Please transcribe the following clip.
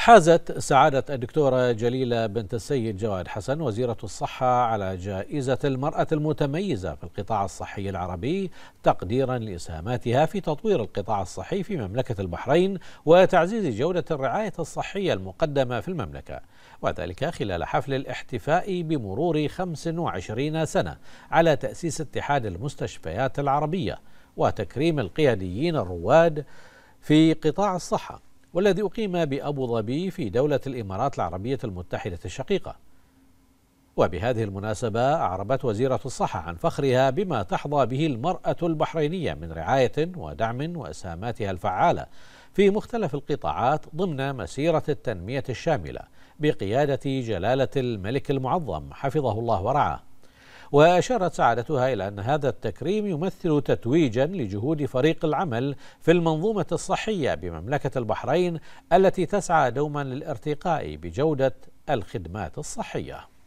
حازت سعادة الدكتورة جليلة بنت السيد جواد حسن وزيرة الصحة على جائزة المرأة المتميزة في القطاع الصحي العربي تقديرا لإسهاماتها في تطوير القطاع الصحي في مملكة البحرين وتعزيز جودة الرعاية الصحية المقدمة في المملكة وذلك خلال حفل الاحتفاء بمرور 25 سنة على تأسيس اتحاد المستشفيات العربية وتكريم القياديين الرواد في قطاع الصحة والذي أقيم بأبو ظبي في دولة الإمارات العربية المتحدة الشقيقة وبهذه المناسبة أعربت وزيرة الصحة عن فخرها بما تحظى به المرأة البحرينية من رعاية ودعم وأسهاماتها الفعالة في مختلف القطاعات ضمن مسيرة التنمية الشاملة بقيادة جلالة الملك المعظم حفظه الله ورعاه وأشارت سعادتها إلى أن هذا التكريم يمثل تتويجا لجهود فريق العمل في المنظومة الصحية بمملكة البحرين التي تسعى دوما للارتقاء بجودة الخدمات الصحية